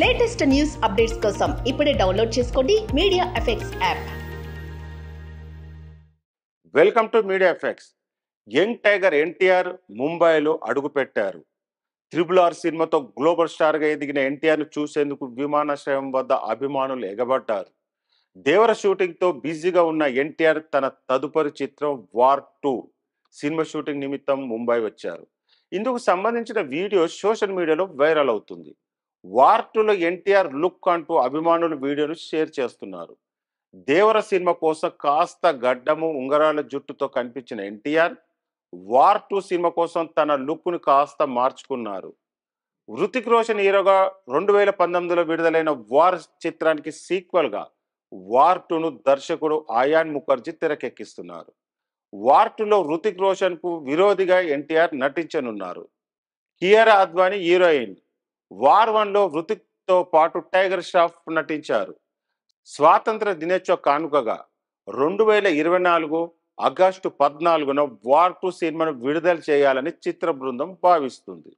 latest news updates కోసం ఇప్పుడే download చేసుకోండి Media Effects app welcome to Media Effects young tiger NTR ముంబైలో అడుగుపెట్టారు త్రిబుల్ ఆర్ సినిమాతో గ్లోబల్ స్టార్గా ఎదిగిన ఎన్టీఆర్ను చూసేందుకు విమానాశ్రయం వద్ద అభిమానులు ఎగబడ్డారు దేవర షూటింగ్తో బిజీగా ఉన్న ఎన్టీఆర్ తన తదుపరి చిత్రం వార్ టూ సినిమా షూటింగ్ నిమిత్తం ముంబై వచ్చారు ఇందుకు సంబంధించిన వీడియో సోషల్ మీడియాలో వైరల్ అవుతుంది వార్టులో ఎన్టీఆర్ లుక్ అంటూ అభిమానుల వీడియోను షేర్ చేస్తున్నారు దేవర సినిమా కోసం కాస్త గడ్డము ఉంగరాల జుట్టుతో కనిపించిన ఎన్టీఆర్ వార్ టూ సినిమా కోసం తన లుక్ను కాస్త మార్చుకున్నారు హృతిక్ రోషన్ హీరోగా రెండు వేల పంతొమ్మిదిలో విడుదలైన వార్ చిత్రానికి సీక్వల్గా వార్ దర్శకుడు ఆయాన్ ముఖర్జీ తెరకెక్కిస్తున్నారు వార్ హృతిక్ రోషన్కు విరోధిగా ఎన్టీఆర్ నటించనున్నారు కియారా అద్వానీ హీరోయిన్ వార్ వన్లో వృతిక్తో పాటు టైగర్ షాఫ్ నటించారు స్వాతంత్ర దినోత్సవ కానుకగా రెండు వేల ఇరవై నాలుగు ఆగస్టు పద్నాలుగున వార్ టూ సినిమాను విడుదల చేయాలని చిత్ర బృందం భావిస్తుంది